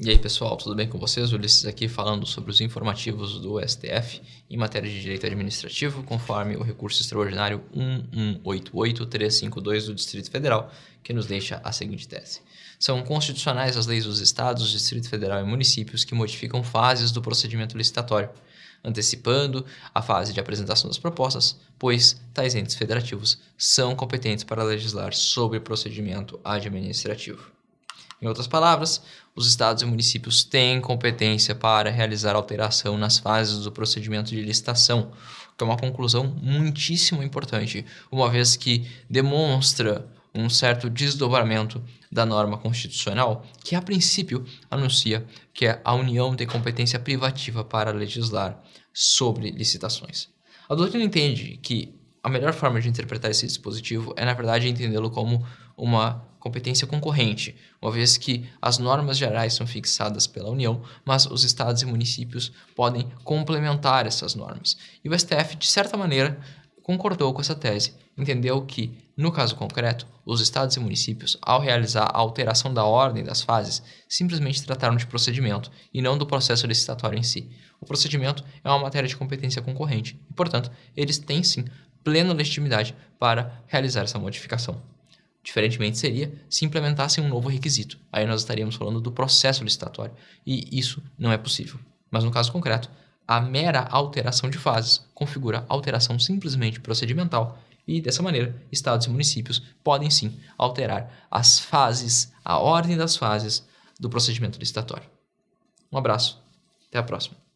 E aí, pessoal, tudo bem com vocês? Ulisses aqui falando sobre os informativos do STF em matéria de direito administrativo, conforme o recurso extraordinário 1188352 do Distrito Federal, que nos deixa a seguinte tese. São constitucionais as leis dos estados, Distrito Federal e municípios que modificam fases do procedimento licitatório, antecipando a fase de apresentação das propostas, pois tais entes federativos são competentes para legislar sobre procedimento administrativo. Em outras palavras, os estados e municípios têm competência para realizar alteração nas fases do procedimento de licitação, que é uma conclusão muitíssimo importante, uma vez que demonstra um certo desdobramento da norma constitucional, que a princípio anuncia que é a União tem competência privativa para legislar sobre licitações. A doutrina entende que a melhor forma de interpretar esse dispositivo é, na verdade, entendê-lo como uma competência concorrente, uma vez que as normas gerais são fixadas pela União, mas os estados e municípios podem complementar essas normas. E o STF, de certa maneira, concordou com essa tese, entendeu que, no caso concreto, os estados e municípios, ao realizar a alteração da ordem das fases, simplesmente trataram de procedimento e não do processo licitatório em si. O procedimento é uma matéria de competência concorrente e, portanto, eles têm sim plena legitimidade para realizar essa modificação. Diferentemente seria se implementassem um novo requisito. Aí nós estaríamos falando do processo licitatório e isso não é possível. Mas no caso concreto, a mera alteração de fases configura alteração simplesmente procedimental e dessa maneira, estados e municípios podem sim alterar as fases, a ordem das fases do procedimento licitatório. Um abraço, até a próxima.